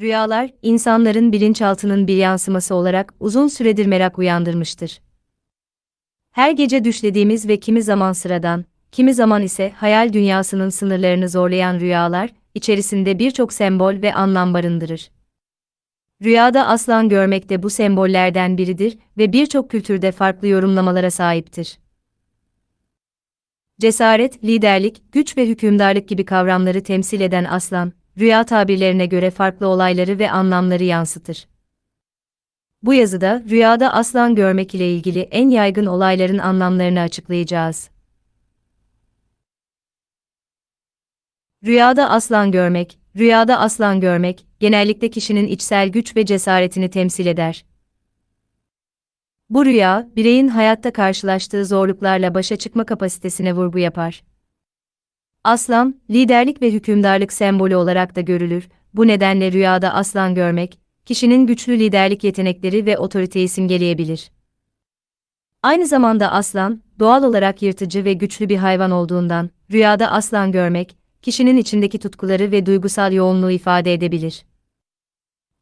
Rüyalar, insanların bilinçaltının bir yansıması olarak uzun süredir merak uyandırmıştır. Her gece düşlediğimiz ve kimi zaman sıradan, kimi zaman ise hayal dünyasının sınırlarını zorlayan rüyalar, içerisinde birçok sembol ve anlam barındırır. Rüyada aslan görmek de bu sembollerden biridir ve birçok kültürde farklı yorumlamalara sahiptir. Cesaret, liderlik, güç ve hükümdarlık gibi kavramları temsil eden aslan, rüya tabirlerine göre farklı olayları ve anlamları yansıtır. Bu yazıda rüyada aslan görmek ile ilgili en yaygın olayların anlamlarını açıklayacağız. Rüyada aslan görmek, rüyada aslan görmek genellikle kişinin içsel güç ve cesaretini temsil eder. Bu rüya, bireyin hayatta karşılaştığı zorluklarla başa çıkma kapasitesine vurgu yapar. Aslan, liderlik ve hükümdarlık sembolü olarak da görülür. Bu nedenle rüyada aslan görmek, kişinin güçlü liderlik yetenekleri ve otoriteyi simgeleyebilir. Aynı zamanda aslan, doğal olarak yırtıcı ve güçlü bir hayvan olduğundan, rüyada aslan görmek, kişinin içindeki tutkuları ve duygusal yoğunluğu ifade edebilir.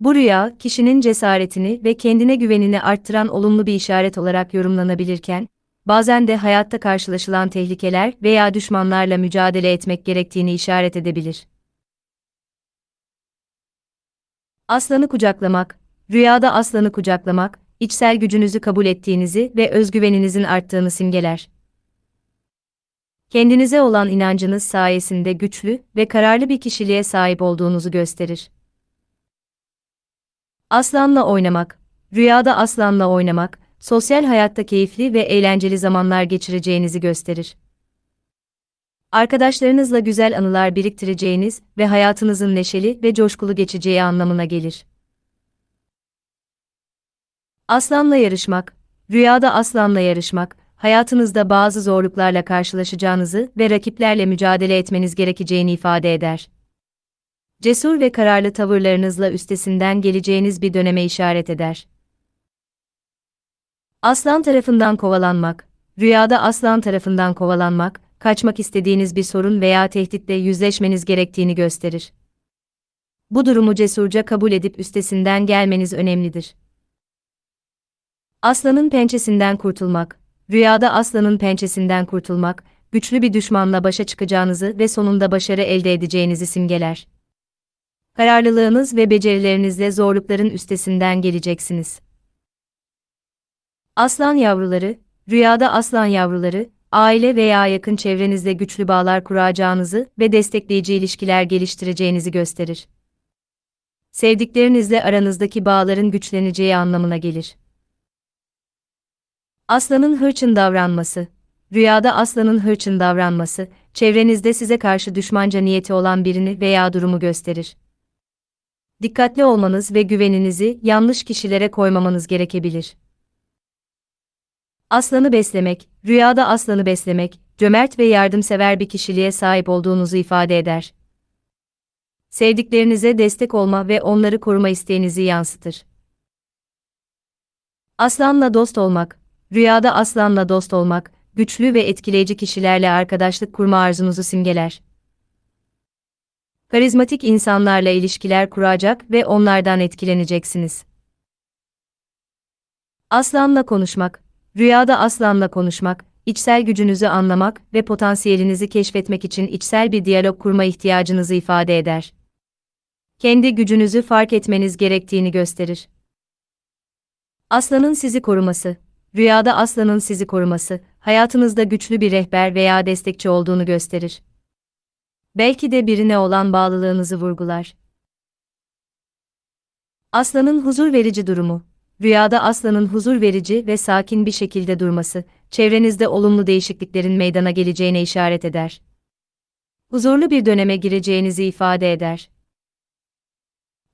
Bu rüya, kişinin cesaretini ve kendine güvenini arttıran olumlu bir işaret olarak yorumlanabilirken, bazen de hayatta karşılaşılan tehlikeler veya düşmanlarla mücadele etmek gerektiğini işaret edebilir. Aslanı kucaklamak, rüyada aslanı kucaklamak, içsel gücünüzü kabul ettiğinizi ve özgüveninizin arttığını simgeler. Kendinize olan inancınız sayesinde güçlü ve kararlı bir kişiliğe sahip olduğunuzu gösterir. Aslanla oynamak, rüyada aslanla oynamak, sosyal hayatta keyifli ve eğlenceli zamanlar geçireceğinizi gösterir. Arkadaşlarınızla güzel anılar biriktireceğiniz ve hayatınızın neşeli ve coşkulu geçeceği anlamına gelir. Aslanla yarışmak, rüyada aslanla yarışmak, hayatınızda bazı zorluklarla karşılaşacağınızı ve rakiplerle mücadele etmeniz gerekeceğini ifade eder. Cesur ve kararlı tavırlarınızla üstesinden geleceğiniz bir döneme işaret eder. Aslan tarafından kovalanmak, rüyada aslan tarafından kovalanmak, kaçmak istediğiniz bir sorun veya tehditle yüzleşmeniz gerektiğini gösterir. Bu durumu cesurca kabul edip üstesinden gelmeniz önemlidir. Aslanın pençesinden kurtulmak, rüyada aslanın pençesinden kurtulmak, güçlü bir düşmanla başa çıkacağınızı ve sonunda başarı elde edeceğinizi simgeler. Kararlılığınız ve becerilerinizle zorlukların üstesinden geleceksiniz. Aslan yavruları, rüyada aslan yavruları, aile veya yakın çevrenizde güçlü bağlar kuracağınızı ve destekleyici ilişkiler geliştireceğinizi gösterir. Sevdiklerinizle aranızdaki bağların güçleneceği anlamına gelir. Aslanın hırçın davranması Rüyada aslanın hırçın davranması, çevrenizde size karşı düşmanca niyeti olan birini veya durumu gösterir. Dikkatli olmanız ve güveninizi yanlış kişilere koymamanız gerekebilir. Aslanı beslemek, rüyada aslanı beslemek, cömert ve yardımsever bir kişiliğe sahip olduğunuzu ifade eder. Sevdiklerinize destek olma ve onları koruma isteğinizi yansıtır. Aslanla dost olmak, rüyada aslanla dost olmak, güçlü ve etkileyici kişilerle arkadaşlık kurma arzunuzu simgeler. Karizmatik insanlarla ilişkiler kuracak ve onlardan etkileneceksiniz. Aslanla konuşmak, Rüyada aslanla konuşmak, içsel gücünüzü anlamak ve potansiyelinizi keşfetmek için içsel bir diyalog kurma ihtiyacınızı ifade eder. Kendi gücünüzü fark etmeniz gerektiğini gösterir. Aslanın sizi koruması. Rüyada aslanın sizi koruması, hayatınızda güçlü bir rehber veya destekçi olduğunu gösterir. Belki de birine olan bağlılığınızı vurgular. Aslanın huzur verici durumu Rüyada aslanın huzur verici ve sakin bir şekilde durması, çevrenizde olumlu değişikliklerin meydana geleceğine işaret eder. Huzurlu bir döneme gireceğinizi ifade eder.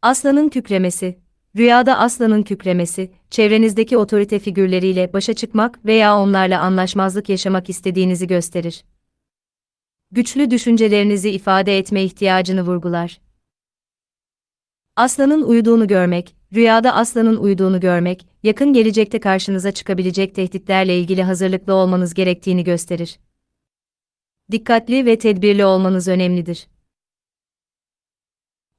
Aslanın kükremesi, Rüyada aslanın kükremesi, çevrenizdeki otorite figürleriyle başa çıkmak veya onlarla anlaşmazlık yaşamak istediğinizi gösterir. Güçlü düşüncelerinizi ifade etme ihtiyacını vurgular. Aslanın uyuduğunu görmek, Rüyada aslanın uyuduğunu görmek, yakın gelecekte karşınıza çıkabilecek tehditlerle ilgili hazırlıklı olmanız gerektiğini gösterir. Dikkatli ve tedbirli olmanız önemlidir.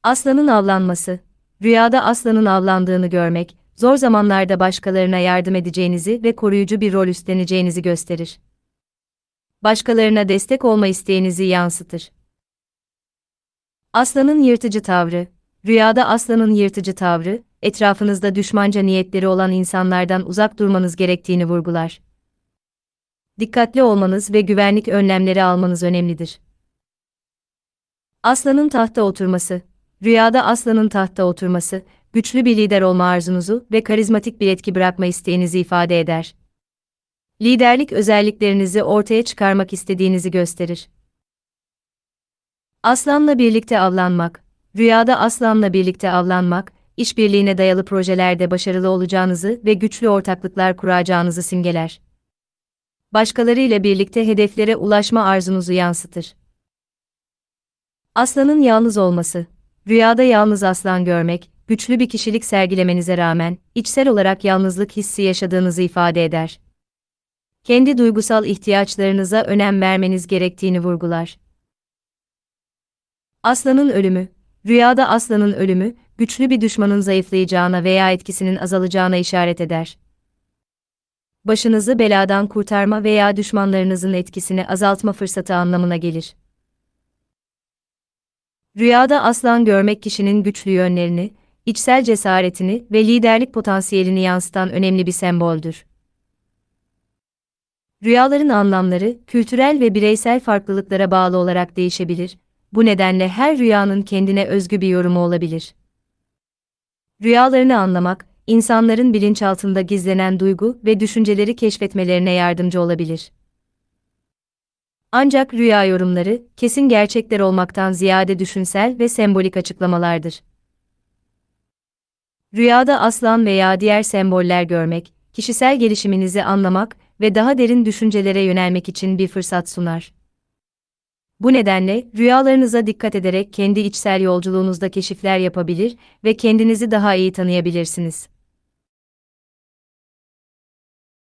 Aslanın avlanması Rüyada aslanın avlandığını görmek, zor zamanlarda başkalarına yardım edeceğinizi ve koruyucu bir rol üstleneceğinizi gösterir. Başkalarına destek olma isteğinizi yansıtır. Aslanın yırtıcı tavrı Rüyada aslanın yırtıcı tavrı, etrafınızda düşmanca niyetleri olan insanlardan uzak durmanız gerektiğini vurgular. Dikkatli olmanız ve güvenlik önlemleri almanız önemlidir. Aslanın tahta oturması Rüyada aslanın tahta oturması, güçlü bir lider olma arzunuzu ve karizmatik bir etki bırakma isteğinizi ifade eder. Liderlik özelliklerinizi ortaya çıkarmak istediğinizi gösterir. Aslanla birlikte avlanmak Rüyada aslanla birlikte avlanmak, işbirliğine dayalı projelerde başarılı olacağınızı ve güçlü ortaklıklar kuracağınızı simgeler. Başkalarıyla birlikte hedeflere ulaşma arzunuzu yansıtır. Aslanın yalnız olması. Rüyada yalnız aslan görmek, güçlü bir kişilik sergilemenize rağmen içsel olarak yalnızlık hissi yaşadığınızı ifade eder. Kendi duygusal ihtiyaçlarınıza önem vermeniz gerektiğini vurgular. Aslanın ölümü Rüyada aslanın ölümü, güçlü bir düşmanın zayıflayacağına veya etkisinin azalacağına işaret eder. Başınızı beladan kurtarma veya düşmanlarınızın etkisini azaltma fırsatı anlamına gelir. Rüyada aslan görmek kişinin güçlü yönlerini, içsel cesaretini ve liderlik potansiyelini yansıtan önemli bir semboldür. Rüyaların anlamları, kültürel ve bireysel farklılıklara bağlı olarak değişebilir bu nedenle her rüyanın kendine özgü bir yorumu olabilir. Rüyalarını anlamak, insanların bilinçaltında gizlenen duygu ve düşünceleri keşfetmelerine yardımcı olabilir. Ancak rüya yorumları, kesin gerçekler olmaktan ziyade düşünsel ve sembolik açıklamalardır. Rüyada aslan veya diğer semboller görmek, kişisel gelişiminizi anlamak ve daha derin düşüncelere yönelmek için bir fırsat sunar. Bu nedenle rüyalarınıza dikkat ederek kendi içsel yolculuğunuzda keşifler yapabilir ve kendinizi daha iyi tanıyabilirsiniz.